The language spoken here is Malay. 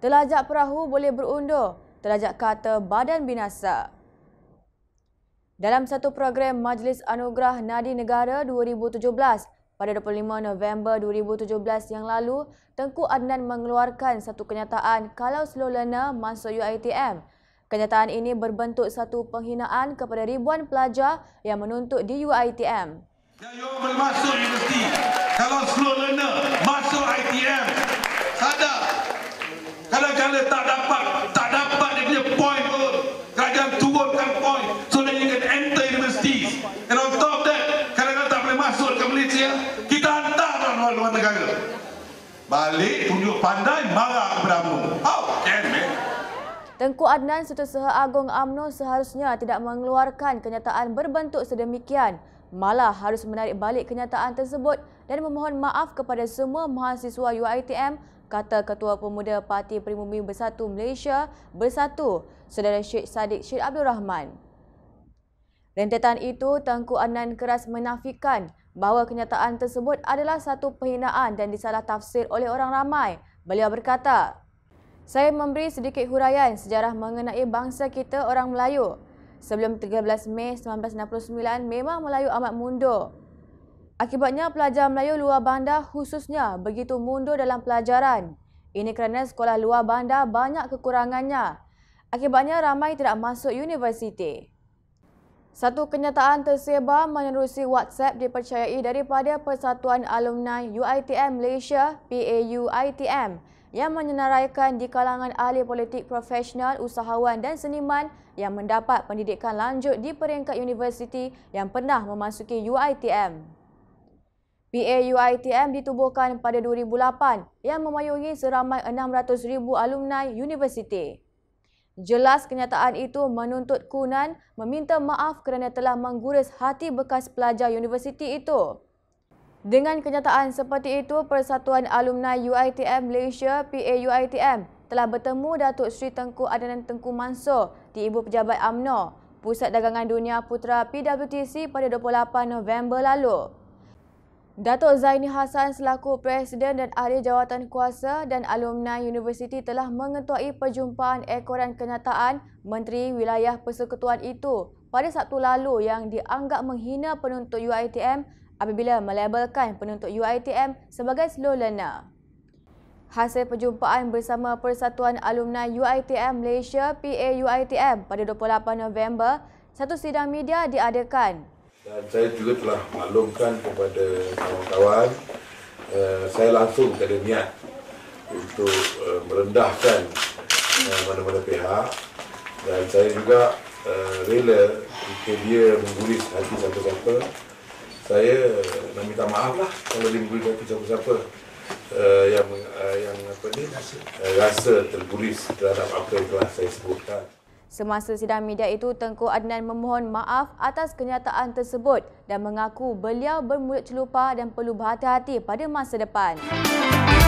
Telajak perahu boleh berundur. Telajak kata badan binasa. Dalam satu program Majlis Anugerah Nadi Negara 2017, pada 25 November 2017 yang lalu, Tengku Adnan mengeluarkan satu kenyataan kalau slow learner masuk UITM. Kenyataan ini berbentuk satu penghinaan kepada ribuan pelajar yang menuntut di UITM. Yang masuk universiti, kalau slow learner masuk ITM, tak dapat tak dapat dia punya point pun kerajaan point so that enter universities and on top of that kerajaan tak boleh masuk ke Malaysia kita hantar orang luar, negara balik tunjuk pandai marah kepada kamu oh, can man Tengku Adnan serta Seha Agong UMNO seharusnya tidak mengeluarkan kenyataan berbentuk sedemikian malah harus menarik balik kenyataan tersebut dan memohon maaf kepada semua mahasiswa UiTM kata Ketua Pemuda Parti Primumi Bersatu Malaysia Bersatu, Saudara Syed Saddiq Syed Abdul Rahman. Rentetan itu, Tengku Anan keras menafikan bahawa kenyataan tersebut adalah satu penghinaan dan disalah tafsir oleh orang ramai. Beliau berkata, Saya memberi sedikit huraian sejarah mengenai bangsa kita orang Melayu. Sebelum 13 Mei 1969, memang Melayu amat mundur. Akibatnya pelajar Melayu luar bandar khususnya begitu mundur dalam pelajaran. Ini kerana sekolah luar bandar banyak kekurangannya. Akibatnya ramai tidak masuk universiti. Satu kenyataan tersebar menerusi WhatsApp dipercayai daripada Persatuan Alumni UiTM Malaysia PAUiTM yang menyenaraikan di kalangan ahli politik profesional, usahawan dan seniman yang mendapat pendidikan lanjut di peringkat universiti yang pernah memasuki UiTM. PAUITM ditubuhkan pada 2008 yang memayungi seramai 600,000 alumni universiti. Jelas kenyataan itu menuntut Kunan meminta maaf kerana telah mengguris hati bekas pelajar universiti itu. Dengan kenyataan seperti itu, Persatuan Alumni UITM Malaysia PAUITM telah bertemu Datuk Sri Tengku Adnan Tengku Mansor di Ibu Pejabat AMNO, Pusat Dagangan Dunia Putra PWTC pada 28 November lalu. Datuk Zaini Hassan selaku Presiden dan Ahli Jawatan Kuasa dan Alumni Universiti telah mengetuai perjumpaan ekoran kenyataan Menteri Wilayah Persekutuan itu pada Sabtu lalu yang dianggap menghina penuntut UiTM apabila melabelkan penuntut UiTM sebagai slow learner. Hasil perjumpaan bersama Persatuan Alumni UiTM Malaysia PAUiTM pada 28 November, satu sidang media diadakan dan saya juga telah maklumkan kepada kawan-kawan uh, saya langsung tiada niat untuk uh, merendahkan eh, mana-mana uh, pihak dan saya juga uh, rela jika dia mengguris hati siapa-siapa saya uh, nak minta maaf lah kalau dia mengguris hati siapa-siapa uh, yang, uh, yang apa ni, rasa, uh, rasa terguris terhadap apa yang telah saya sebutkan Semasa sidang media itu, Tengku Adnan memohon maaf atas kenyataan tersebut dan mengaku beliau bermulut celupa dan perlu berhati-hati pada masa depan. Musik